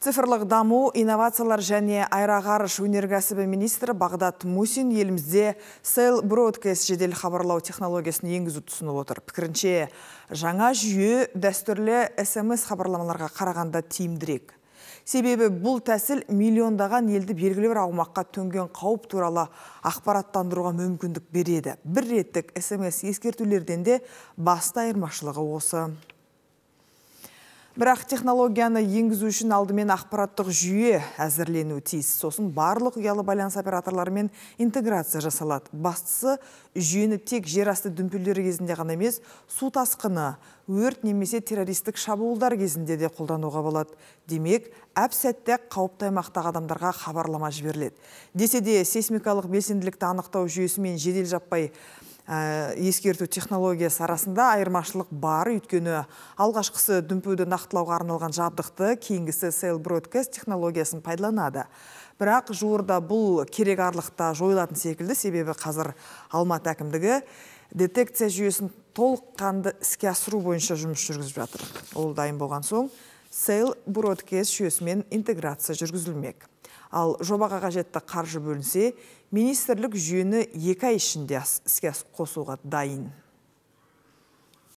Цифрлық даму, инновациялар және айрағарыш өнергәсібі министрі Бағдат Мусин елімізде Сейл Бродкес жедел хабарлау технологиясын еңгіз ұсынып отыр. Пікірінше, жаңа жүйе дәстүрлі СМС хабарламаларға қарағанда тиімдірек. Себебі бұл тәсіл миллиондаған елді белгілі бір аумаққа төнген қауіп туралы ақпараттандыруға мүмкіндік береді. Бір реттік СМС ескертулерден де басты айырмашылығы осы. Бірақ технологияны енгізу үшін алдымен ақпараттық жүйе әзірлену тиіс. Сосын барлық ұялы байланыс операторларымен интеграция жасалады. Бастысы, жүйені тек жерасты дүмпілдері кезінде ғана емес, су тасқыны, өрт немесе террористік шабуылдар кезінде де қолдануға болады. Демек, әп сәтті қауіпті адамдарға хабарлама жіберіледі. Десе де сейсмикалық белсенділікті анықтау жүйесімен жедел жаппай Ә, ескерту технологиясы арасында айырмашылық бар өйткені алғашқысы дүмпуді нақтылауға арналған жабдықты кейінгісі сейл бродкаст технологиясын пайдаланады бірақ жуырда бұл керек арлықта жойылатын секілді себебі қазір алматы әкімдігі детекция жүйесін толыққанды іске асыру бойынша жұмыс жүргізіп жатыр ол дайын болған соң сейл бұродкес жүйесімен интеграция жүргізілмек. Ал жобаға қажетті қаржы бөлінсе, министрлік жүйені екай ай ішінде іске қосуға дайын.